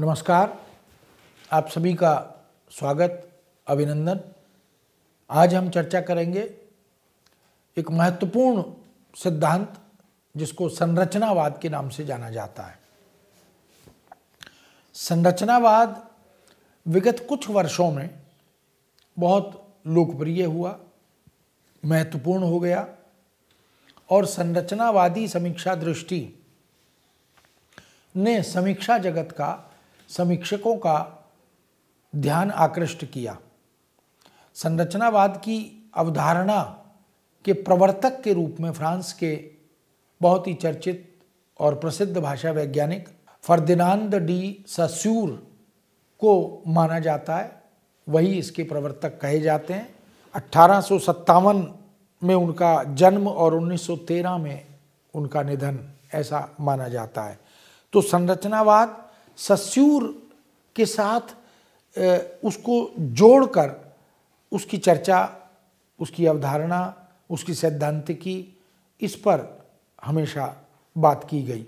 नमस्कार आप सभी का स्वागत अभिनंदन आज हम चर्चा करेंगे एक महत्वपूर्ण सिद्धांत जिसको संरचनावाद के नाम से जाना जाता है संरचनावाद विगत कुछ वर्षों में बहुत लोकप्रिय हुआ महत्वपूर्ण हो गया और संरचनावादी समीक्षा दृष्टि ने समीक्षा जगत का समीक्षकों का ध्यान आकृष्ट किया संरचनावाद की अवधारणा के प्रवर्तक के रूप में फ्रांस के बहुत ही चर्चित और प्रसिद्ध भाषा वैज्ञानिक फर्दिनांद डी सस्यूर को माना जाता है वही इसके प्रवर्तक कहे जाते हैं अट्ठारह में उनका जन्म और 1913 में उनका निधन ऐसा माना जाता है तो संरचनावाद सस्यूर के साथ उसको जोड़कर उसकी चर्चा उसकी अवधारणा उसकी सैद्धांतिकी इस पर हमेशा बात की गई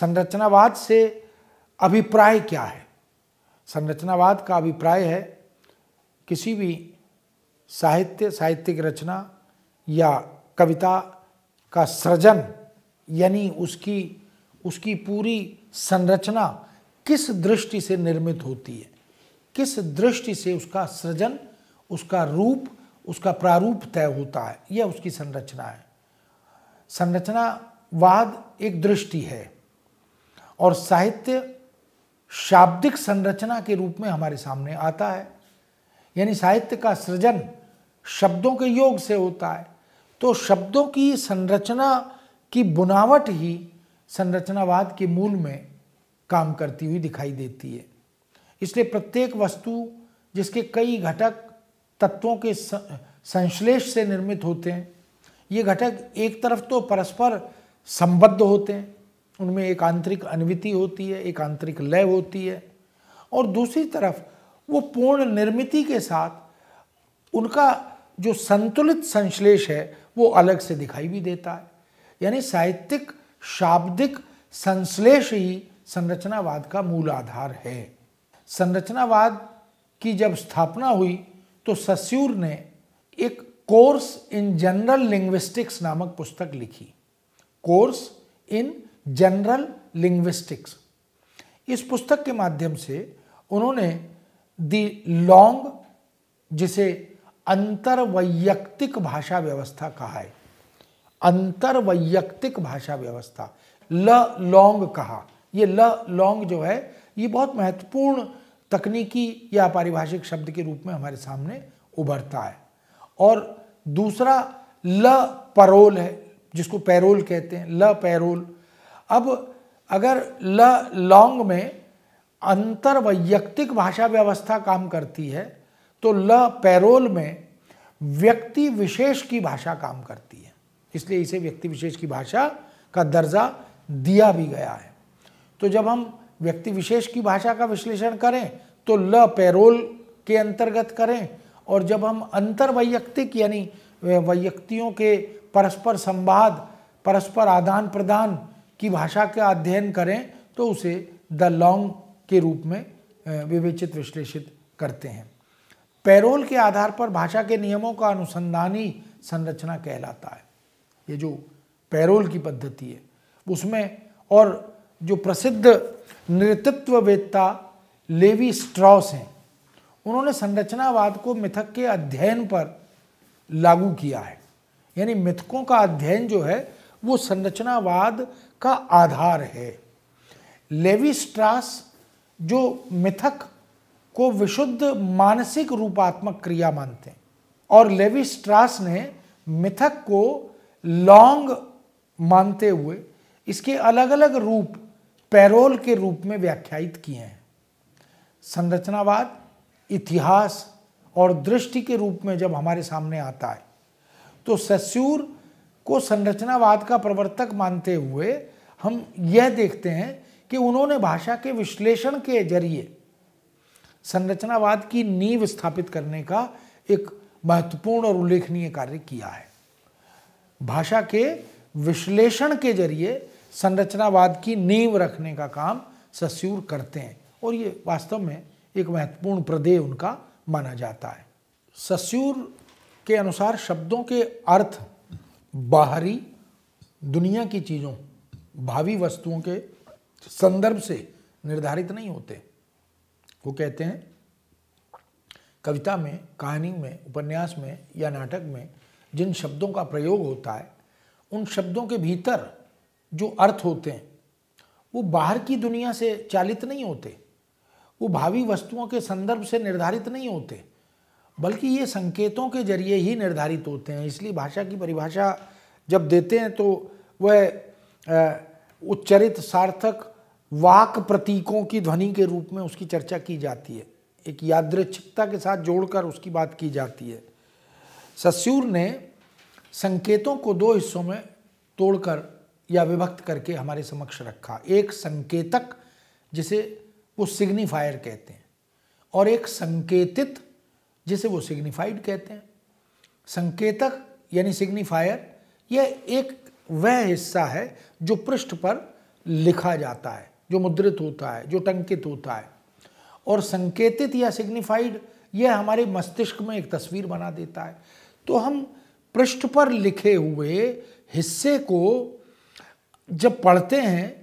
संरचनावाद से अभिप्राय क्या है संरचनावाद का अभिप्राय है किसी भी साहित्य साहित्यिक रचना या कविता का सृजन यानी उसकी उसकी पूरी संरचना किस दृष्टि से निर्मित होती है किस दृष्टि से उसका सृजन उसका रूप उसका प्रारूप तय होता है यह उसकी संरचना है संरचनावाद एक दृष्टि है और साहित्य शाब्दिक संरचना के रूप में हमारे सामने आता है यानी साहित्य का सृजन शब्दों के योग से होता है तो शब्दों की संरचना की बुनावट ही संरचनावाद के मूल में काम करती हुई दिखाई देती है इसलिए प्रत्येक वस्तु जिसके कई घटक तत्वों के संश्लेष से निर्मित होते हैं ये घटक एक तरफ तो परस्पर संबद्ध होते हैं उनमें एक आंतरिक अनविति होती है एक आंतरिक लय होती है और दूसरी तरफ वो पूर्ण निर्मिति के साथ उनका जो संतुलित संश्लेष है वो अलग से दिखाई भी देता है यानी साहित्यिक शाब्दिक संश्लेष ही संरचनावाद का मूल आधार है संरचनावाद की जब स्थापना हुई तो सस्यूर ने एक कोर्स इन जनरल लिंग्विस्टिक्स नामक पुस्तक लिखी कोर्स इन जनरल लिंग्विस्टिक्स इस पुस्तक के माध्यम से उन्होंने दी लॉन्ग जिसे अंतर्वैयक्तिक भाषा व्यवस्था कहा है अंतर्वैयक्तिक भाषा व्यवस्था ल लॉन्ग कहा ये ल लौंग जो है ये बहुत महत्वपूर्ण तकनीकी या पारिभाषिक शब्द के रूप में हमारे सामने उभरता है और दूसरा ल परोल है जिसको पैरोल कहते हैं ल पैरोल अब अगर ल लौंग में अंतर वैयक्तिक भाषा व्यवस्था काम करती है तो ल पैरोल में व्यक्ति विशेष की भाषा काम करती है इसलिए इसे व्यक्ति विशेष की भाषा का दर्जा दिया भी गया है तो जब हम व्यक्ति विशेष की भाषा का विश्लेषण करें तो ल पैरोल के अंतर्गत करें और जब हम अंतर वैयक्तिक यानी व्यक्तियों के परस्पर संवाद परस्पर आदान प्रदान की भाषा का अध्ययन करें तो उसे द लॉन्ग के रूप में विवेचित विश्लेषित करते हैं पैरोल के आधार पर भाषा के नियमों का अनुसंधानी संरचना कहलाता है ये जो पैरोल की पद्धति है उसमें और जो प्रसिद्ध वेत्ता लेवी स्ट्रॉस हैं उन्होंने संरचनावाद को मिथक के अध्ययन पर लागू किया है यानी मिथकों का अध्ययन जो है वो संरचनावाद का आधार है लेवी स्ट्रास जो मिथक को विशुद्ध मानसिक रूपात्मक क्रिया मानते हैं और लेवी स्ट्रास ने मिथक को लॉन्ग मानते हुए इसके अलग अलग रूप पैरोल के रूप में व्याख्यायित किए हैं संरचनावाद इतिहास और दृष्टि के रूप में जब हमारे सामने आता है तो सस्यूर को संरचनावाद का प्रवर्तक मानते हुए हम यह देखते हैं कि उन्होंने भाषा के विश्लेषण के जरिए संरचनावाद की नींव स्थापित करने का एक महत्वपूर्ण और उल्लेखनीय कार्य किया है भाषा के विश्लेषण के जरिए संरचनावाद की नींव रखने का काम सस्यूर करते हैं और ये वास्तव में एक महत्वपूर्ण प्रदेय उनका माना जाता है सस्यूर के अनुसार शब्दों के अर्थ बाहरी दुनिया की चीज़ों भावी वस्तुओं के संदर्भ से निर्धारित नहीं होते वो कहते हैं कविता में कहानी में उपन्यास में या नाटक में जिन शब्दों का प्रयोग होता है उन शब्दों के भीतर जो अर्थ होते हैं वो बाहर की दुनिया से चालित नहीं होते वो भावी वस्तुओं के संदर्भ से निर्धारित नहीं होते बल्कि ये संकेतों के जरिए ही निर्धारित होते हैं इसलिए भाषा की परिभाषा जब देते हैं तो वह उच्चरित सार्थक वाक प्रतीकों की ध्वनि के रूप में उसकी चर्चा की जाती है एक यादृच्छिकता के साथ जोड़कर उसकी बात की जाती है सस्यूर ने संकेतों को दो हिस्सों में तोड़कर या विभक्त करके हमारे समक्ष रखा एक संकेतक जिसे वो सिग्निफायर कहते हैं और एक संकेतित जिसे वो सिग्निफाइड कहते हैं संकेतक यानी सिग्निफायर यह एक वह हिस्सा है जो पृष्ठ पर लिखा जाता है जो मुद्रित होता है जो टंकित होता है और संकेतित या सिग्निफाइड यह हमारे मस्तिष्क में एक तस्वीर बना देता है तो हम पृष्ठ पर लिखे हुए हिस्से को जब पढ़ते हैं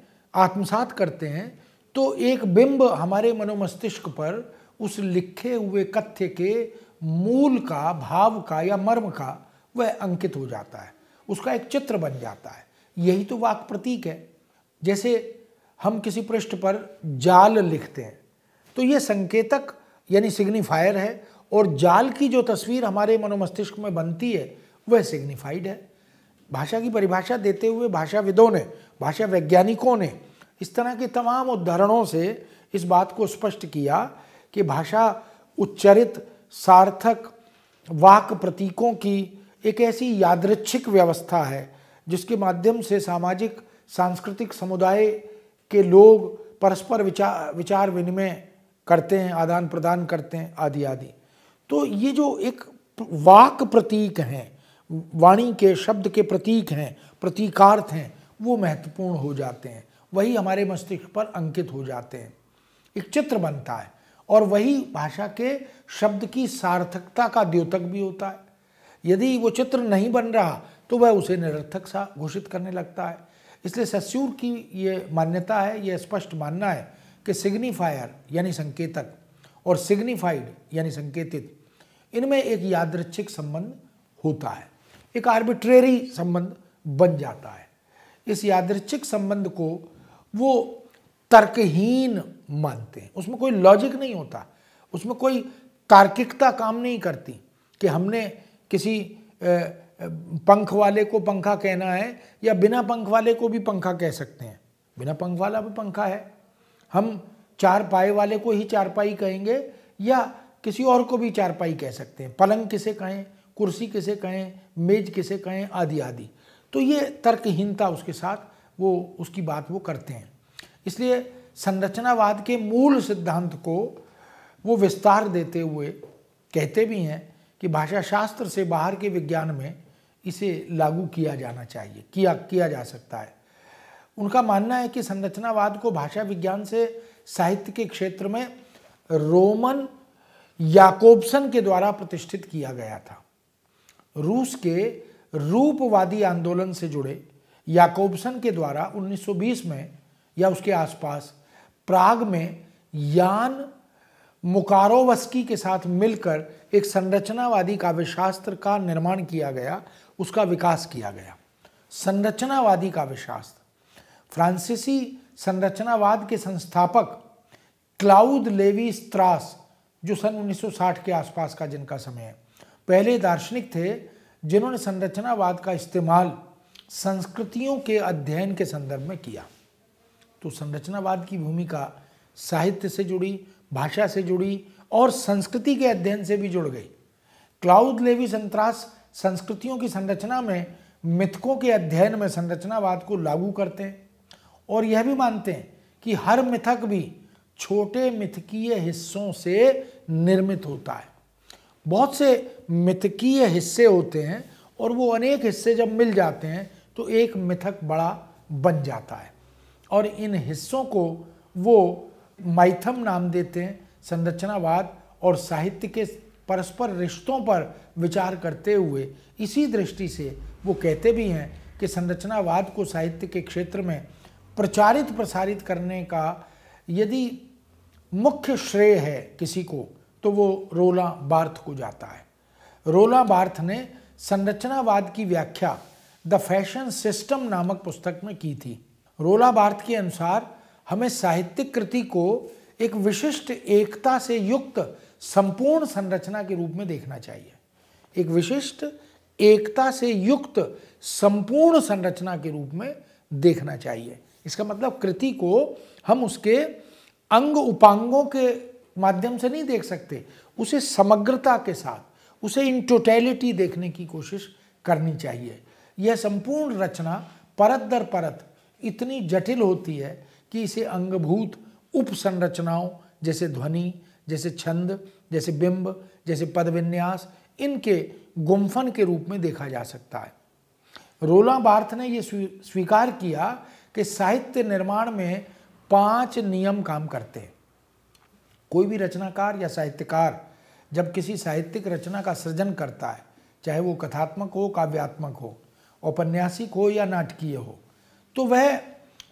आत्मसात करते हैं तो एक बिंब हमारे मनोमस्तिष्क पर उस लिखे हुए कथ्य के मूल का भाव का या मर्म का वह अंकित हो जाता है उसका एक चित्र बन जाता है यही तो वाक प्रतीक है जैसे हम किसी पृष्ठ पर जाल लिखते हैं तो ये संकेतक यानी सिग्निफायर है और जाल की जो तस्वीर हमारे मनोमस्तिष्क में बनती है वह सिग्निफाइड है भाषा की परिभाषा देते हुए भाषाविदों ने भाषा वैज्ञानिकों ने इस तरह के तमाम उदाहरणों से इस बात को स्पष्ट किया कि भाषा उच्चरित सार्थक वाक प्रतीकों की एक ऐसी यादृच्छिक व्यवस्था है जिसके माध्यम से सामाजिक सांस्कृतिक समुदाय के लोग परस्पर विचार विचार विनिमय करते हैं आदान प्रदान करते हैं आदि आदि तो ये जो एक वाक प्रतीक हैं वाणी के शब्द के प्रतीक हैं प्रतीकार्थ हैं वो महत्वपूर्ण हो जाते हैं वही हमारे मस्तिष्क पर अंकित हो जाते हैं एक चित्र बनता है और वही भाषा के शब्द की सार्थकता का द्योतक भी होता है यदि वो चित्र नहीं बन रहा तो वह उसे निरर्थक सा घोषित करने लगता है इसलिए सस्यूर की ये मान्यता है यह स्पष्ट मानना है कि सिग्निफायर यानी संकेतक और सिग्निफाइड यानी संकेतित इनमें एक यादृच्छिक संबंध होता है एक आर्बिट्रेरी संबंध बन जाता है इस यादृच्छिक संबंध को वो तर्कहीन मानते हैं उसमें कोई लॉजिक नहीं होता उसमें कोई तार्किकता काम नहीं करती कि हमने किसी पंख वाले को पंखा कहना है या बिना पंख वाले को भी पंखा कह सकते हैं बिना पंख वाला भी पंखा है हम चार पाए वाले को ही चारपाई कहेंगे या किसी और को भी चारपाई कह सकते हैं पलंग किसे कहें कुर्सी किसे कहें मेज किसे कहें आदि आदि तो ये तर्कहीनता उसके साथ वो उसकी बात वो करते हैं इसलिए संरचनावाद के मूल सिद्धांत को वो विस्तार देते हुए कहते भी हैं कि भाषा शास्त्र से बाहर के विज्ञान में इसे लागू किया जाना चाहिए किया किया जा सकता है उनका मानना है कि संरचनावाद को भाषा विज्ञान से साहित्य के क्षेत्र में रोमन याकोब्सन के द्वारा प्रतिष्ठित किया गया था रूस के रूपवादी आंदोलन से जुड़े याकोबसन के द्वारा 1920 में या उसके आसपास प्राग में यान मुकारोवस्की के साथ मिलकर एक संरचनावादी काव्यशास्त्र का निर्माण किया गया उसका विकास किया गया संरचनावादी काव्यशास्त्र फ्रांसीसी संरचनावाद के संस्थापक क्लाउद लेवी स्त्रास जो सन 1960 के आसपास का जिनका समय है पहले दार्शनिक थे जिन्होंने संरचनावाद का इस्तेमाल संस्कृतियों के अध्ययन के संदर्भ में किया तो संरचनावाद की भूमिका साहित्य से जुड़ी भाषा से जुड़ी और संस्कृति के अध्ययन से भी जुड़ गई क्लाउड लेवी संतरास संस्कृतियों की संरचना में मिथकों के अध्ययन में संरचनावाद को लागू करते हैं और यह भी मानते हैं कि हर मिथक भी छोटे मिथकीय हिस्सों से निर्मित होता है बहुत से मिथकीय हिस्से होते हैं और वो अनेक हिस्से जब मिल जाते हैं तो एक मिथक बड़ा बन जाता है और इन हिस्सों को वो माइथम नाम देते हैं संरचनावाद और साहित्य के परस्पर रिश्तों पर विचार करते हुए इसी दृष्टि से वो कहते भी हैं कि संरचनावाद को साहित्य के क्षेत्र में प्रचारित प्रसारित करने का यदि मुख्य श्रेय है किसी को तो वो रोला बार्थ को जाता है रोला बार्थ ने संरचनावाद की व्याख्या द फैशन सिस्टम नामक पुस्तक में की थी रोला बार्थ के अनुसार हमें साहित्यिक कृति को एक विशिष्ट एकता से युक्त संपूर्ण संरचना के रूप में देखना चाहिए एक विशिष्ट एकता से युक्त संपूर्ण संरचना के रूप में देखना चाहिए इसका मतलब कृति को हम उसके अंग उपांगों के माध्यम से नहीं देख सकते उसे समग्रता के साथ उसे इन टोटैलिटी देखने की कोशिश करनी चाहिए यह संपूर्ण रचना परत दर परत इतनी जटिल होती है कि इसे अंगभूत उपसंरचनाओं जैसे ध्वनि जैसे छंद जैसे बिंब जैसे पदविन्यास इनके गुम्फन के रूप में देखा जा सकता है रोला बार्थ ने यह स्वीकार किया कि साहित्य निर्माण में पांच नियम काम करते हैं कोई भी रचनाकार या साहित्यकार जब किसी साहित्यिक रचना का सृजन करता है चाहे वो कथात्मक हो काव्यात्मक हो औपन्यासिक हो या नाटकीय हो तो वह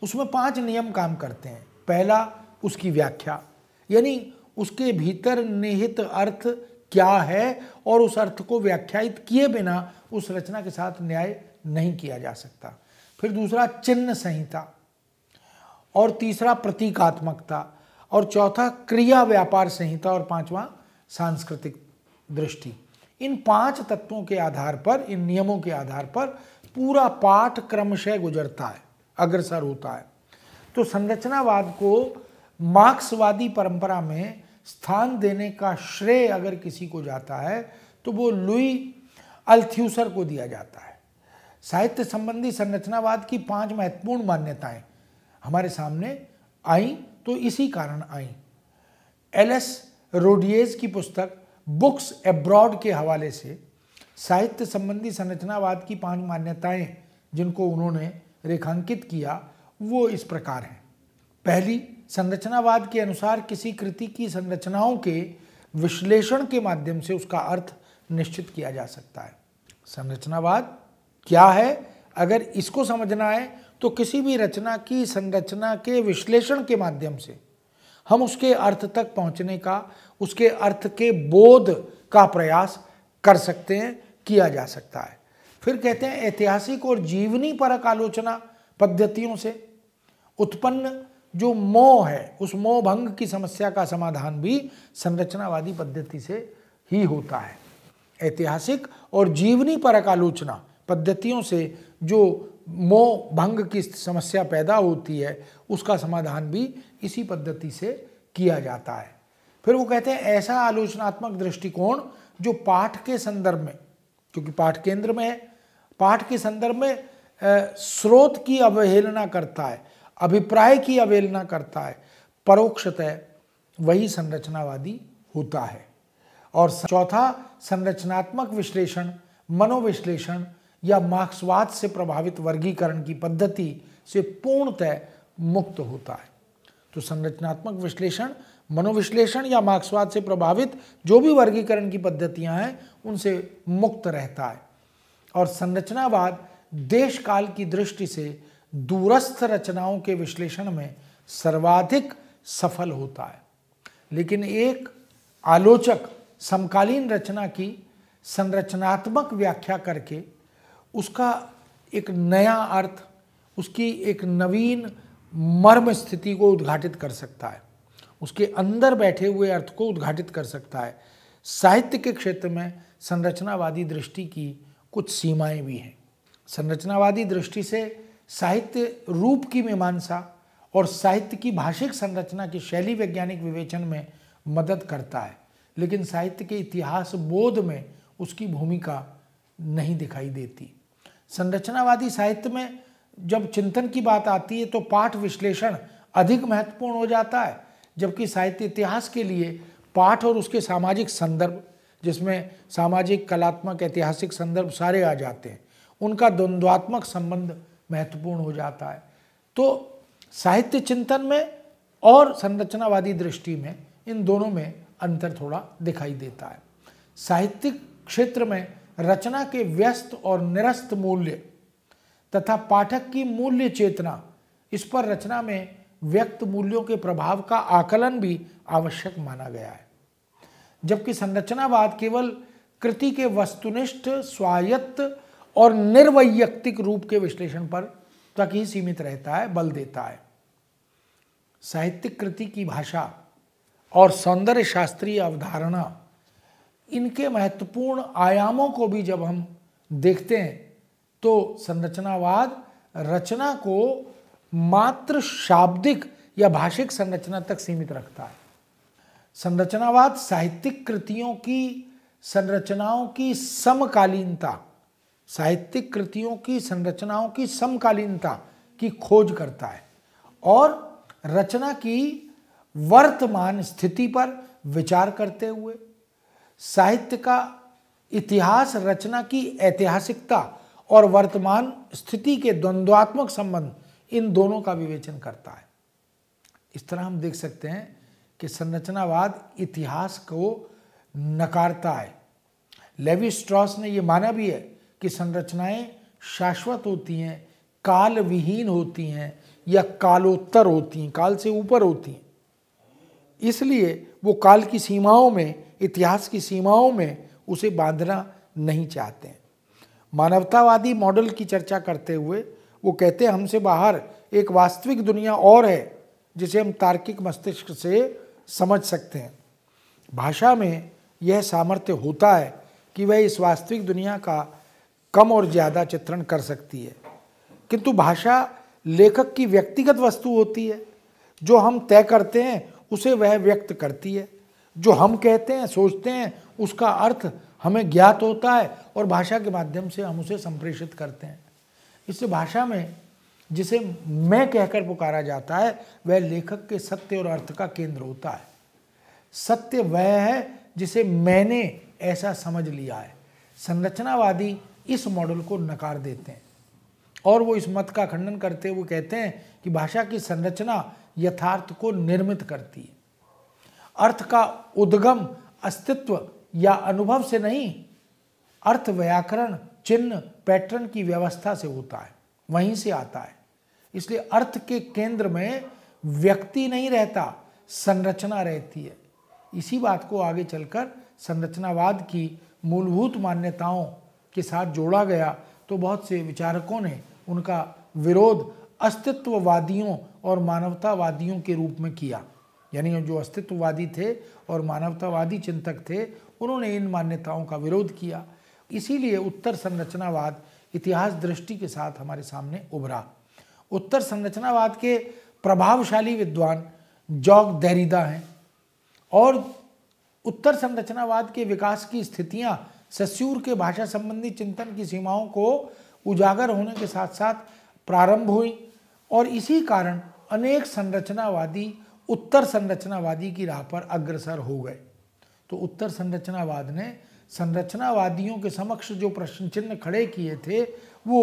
उसमें पांच नियम काम करते हैं पहला उसकी व्याख्या यानी उसके भीतर निहित अर्थ क्या है और उस अर्थ को व्याख्यायित किए बिना उस रचना के साथ न्याय नहीं किया जा सकता फिर दूसरा चिन्ह संहिता और तीसरा प्रतीकात्मकता और चौथा क्रिया व्यापार संहिता और पांचवा सांस्कृतिक दृष्टि इन पांच तत्वों के आधार पर इन नियमों के आधार पर पूरा पाठ क्रमशः गुजरता है अग्रसर होता है तो संरचनावाद को मार्क्सवादी परंपरा में स्थान देने का श्रेय अगर किसी को जाता है तो वो लुई अल्थ्यूसर को दिया जाता है साहित्य संबंधी संरचनावाद की पांच महत्वपूर्ण मान्यताएं हमारे सामने आई तो इसी कारण आई एल एस रोडियज की पुस्तक बुक्स एब्रॉड के हवाले से साहित्य संबंधी संरचनावाद की पांच मान्यताएं जिनको उन्होंने रेखांकित किया वो इस प्रकार हैं पहली संरचनावाद के अनुसार किसी कृति की संरचनाओं के विश्लेषण के माध्यम से उसका अर्थ निश्चित किया जा सकता है संरचनावाद क्या है अगर इसको समझना है तो किसी भी रचना की संरचना के विश्लेषण के माध्यम से हम उसके अर्थ तक पहुंचने का उसके अर्थ के बोध का प्रयास कर सकते हैं किया जा सकता है फिर कहते हैं ऐतिहासिक और जीवनी परक आलोचना पद्धतियों से उत्पन्न जो मोह है उस मोह भंग की समस्या का समाधान भी संरचनावादी पद्धति से ही होता है ऐतिहासिक और जीवनी परक आलोचना पद्धतियों से जो मोह भंग की समस्या पैदा होती है उसका समाधान भी इसी पद्धति से किया जाता है फिर वो कहते हैं ऐसा आलोचनात्मक दृष्टिकोण जो पाठ के संदर्भ में क्योंकि पाठ केंद्र में है पाठ के संदर्भ में स्रोत की अवहेलना करता है अभिप्राय की अवहेलना करता है परोक्षतः वही संरचनावादी होता है और चौथा संरचनात्मक विश्लेषण मनोविश्लेषण या मार्क्सवाद से प्रभावित वर्गीकरण की पद्धति से पूर्णतः मुक्त होता है तो संरचनात्मक विश्लेषण मनोविश्लेषण या मार्क्सवाद से प्रभावित जो भी वर्गीकरण की पद्धतियां हैं उनसे मुक्त रहता है और संरचनावाद देश काल की दृष्टि से दूरस्थ रचनाओं के विश्लेषण में सर्वाधिक सफल होता है लेकिन एक आलोचक समकालीन रचना की संरचनात्मक व्याख्या करके उसका एक नया अर्थ उसकी एक नवीन मर्म स्थिति को उद्घाटित कर सकता है उसके अंदर बैठे हुए अर्थ को उद्घाटित कर सकता है साहित्य के क्षेत्र में संरचनावादी दृष्टि की कुछ सीमाएं भी हैं संरचनावादी दृष्टि से साहित्य रूप की मीमांसा और साहित्य की भाषिक संरचना की शैली वैज्ञानिक विवेचन में मदद करता है लेकिन साहित्य के इतिहास बोध में उसकी भूमिका नहीं दिखाई देती संरचनावादी साहित्य में जब चिंतन की बात आती है तो पाठ विश्लेषण अधिक महत्वपूर्ण हो जाता है जबकि साहित्य इतिहास के लिए पाठ और उसके सामाजिक संदर्भ जिसमें सामाजिक कलात्मक ऐतिहासिक संदर्भ सारे आ जाते हैं उनका द्वंद्वात्मक संबंध महत्वपूर्ण हो जाता है तो साहित्य चिंतन में और संरचनावादी दृष्टि में इन दोनों में अंतर थोड़ा दिखाई देता है साहित्यिक क्षेत्र में रचना के व्यस्त और निरस्त मूल्य तथा पाठक की मूल्य चेतना इस पर रचना में व्यक्त मूल्यों के प्रभाव का आकलन भी आवश्यक माना गया है जबकि संरचनावाद केवल कृति के वस्तुनिष्ठ स्वायत्त और निर्वैयक्तिक रूप के विश्लेषण पर तक ही सीमित रहता है बल देता है साहित्यिक कृति की भाषा और सौंदर्य शास्त्रीय अवधारणा इनके महत्वपूर्ण आयामों को भी जब हम देखते हैं तो संरचनावाद रचना को मात्र शाब्दिक या भाषिक संरचना तक सीमित रखता है संरचनावाद साहित्यिक कृतियों की संरचनाओं की समकालीनता साहित्यिक कृतियों की संरचनाओं की समकालीनता की खोज करता है और रचना की वर्तमान स्थिति पर विचार करते हुए साहित्य का इतिहास रचना की ऐतिहासिकता और वर्तमान स्थिति के द्वंद्वात्मक संबंध इन दोनों का विवेचन करता है इस तरह हम देख सकते हैं कि संरचनावाद इतिहास को नकारता है लेवी स्ट्रॉस ने यह माना भी है कि संरचनाएं शाश्वत होती हैं काल विहीन होती हैं या कालोत्तर होती हैं काल से ऊपर होती हैं इसलिए वो काल की सीमाओं में इतिहास की सीमाओं में उसे बांधना नहीं चाहते हैं मानवतावादी मॉडल की चर्चा करते हुए वो कहते हैं हमसे बाहर एक वास्तविक दुनिया और है जिसे हम तार्किक मस्तिष्क से समझ सकते हैं भाषा में यह सामर्थ्य होता है कि वह इस वास्तविक दुनिया का कम और ज़्यादा चित्रण कर सकती है किंतु भाषा लेखक की व्यक्तिगत वस्तु होती है जो हम तय करते हैं उसे वह व्यक्त करती है जो हम कहते हैं सोचते हैं उसका अर्थ हमें ज्ञात होता है और भाषा के माध्यम से हम उसे संप्रेषित करते हैं इससे भाषा में जिसे मैं कहकर पुकारा जाता है वह लेखक के सत्य और अर्थ का केंद्र होता है सत्य वह है जिसे मैंने ऐसा समझ लिया है संरचनावादी इस मॉडल को नकार देते हैं और वो इस मत का खंडन करते हुए कहते हैं कि भाषा की संरचना यथार्थ को निर्मित करती है अर्थ का उद्गम अस्तित्व या अनुभव से नहीं अर्थ व्याकरण चिन्ह पैटर्न की व्यवस्था से होता है वहीं से आता है इसलिए अर्थ के केंद्र में व्यक्ति नहीं रहता संरचना रहती है इसी बात को आगे चलकर संरचनावाद की मूलभूत मान्यताओं के साथ जोड़ा गया तो बहुत से विचारकों ने उनका विरोध अस्तित्ववादियों और मानवतावादियों के रूप में किया यानी जो अस्तित्ववादी थे और मानवतावादी चिंतक थे उन्होंने इन मान्यताओं का विरोध किया इसीलिए उत्तर संरचनावाद इतिहास दृष्टि के साथ हमारे सामने उभरा उत्तर संरचनावाद के प्रभावशाली विद्वान जॉग दैरिदा हैं और उत्तर संरचनावाद के विकास की स्थितियां सस्यूर के भाषा संबंधी चिंतन की सीमाओं को उजागर होने के साथ साथ प्रारंभ हुई और इसी कारण अनेक संरचनावादी उत्तर संरचनावादी की राह पर अग्रसर हो गए तो उत्तर संरचनावाद ने संरचनावादियों के समक्ष जो प्रश्न चिन्ह खड़े किए थे वो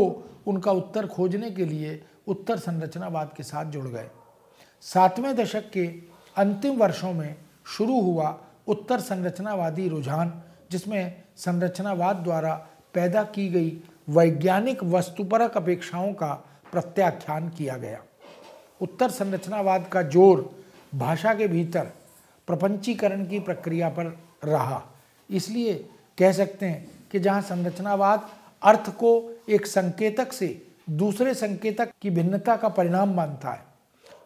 उनका उत्तर खोजने के लिए उत्तर संरचनावाद के साथ जुड़ गए सातवें दशक के अंतिम वर्षों में शुरू हुआ उत्तर संरचनावादी रुझान जिसमें संरचनावाद द्वारा पैदा की गई वैज्ञानिक वस्तुपरक अपेक्षाओं का प्रत्याख्यान किया गया उत्तर संरचनावाद का जोर भाषा के भीतर प्रपंचीकरण की प्रक्रिया पर रहा इसलिए कह सकते हैं कि जहाँ संरचनावाद अर्थ को एक संकेतक से दूसरे संकेतक की भिन्नता का परिणाम मानता है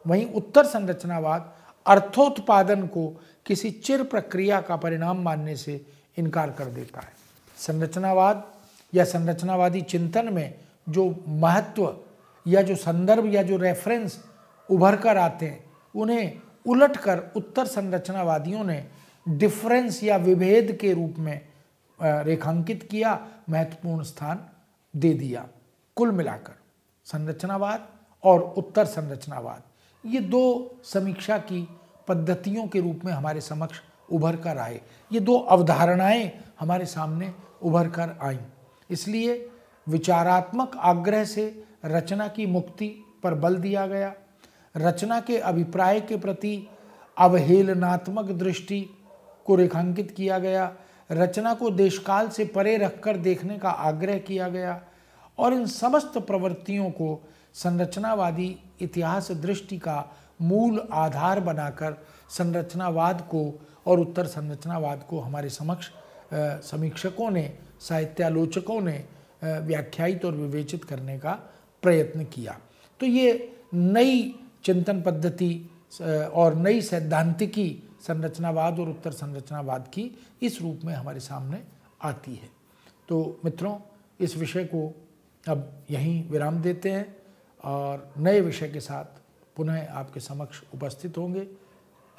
वहीं उत्तर संरचनावाद अर्थोत्पादन को किसी चिर प्रक्रिया का परिणाम मानने से इनकार कर देता है संरचनावाद या संरचनावादी चिंतन में जो महत्व या जो संदर्भ या जो रेफरेंस उभर कर आते हैं उन्हें उलटकर उत्तर संरचनावादियों ने डिफरेंस या विभेद के रूप में रेखांकित किया महत्वपूर्ण स्थान दे दिया कुल मिलाकर संरचनावाद और उत्तर संरचनावाद ये दो समीक्षा की पद्धतियों के रूप में हमारे समक्ष उभर कर आए ये दो अवधारणाएं हमारे सामने उभर कर आईं इसलिए विचारात्मक आग्रह से रचना की मुक्ति पर बल दिया गया रचना के अभिप्राय के प्रति अवहेलनात्मक दृष्टि को रेखांकित किया गया रचना को देशकाल से परे रखकर देखने का आग्रह किया गया और इन समस्त प्रवृत्तियों को संरचनावादी इतिहास दृष्टि का मूल आधार बनाकर संरचनावाद को और उत्तर संरचनावाद को हमारे समक्ष समीक्षकों ने साहित्यालोचकों ने व्याख्यायित और विवेचित करने का प्रयत्न किया तो ये नई चिंतन पद्धति और नई सैद्धांतिकी संरचनावाद और उत्तर संरचनावाद की इस रूप में हमारे सामने आती है तो मित्रों इस विषय को अब यहीं विराम देते हैं और नए विषय के साथ पुनः आपके समक्ष उपस्थित होंगे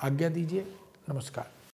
आज्ञा दीजिए नमस्कार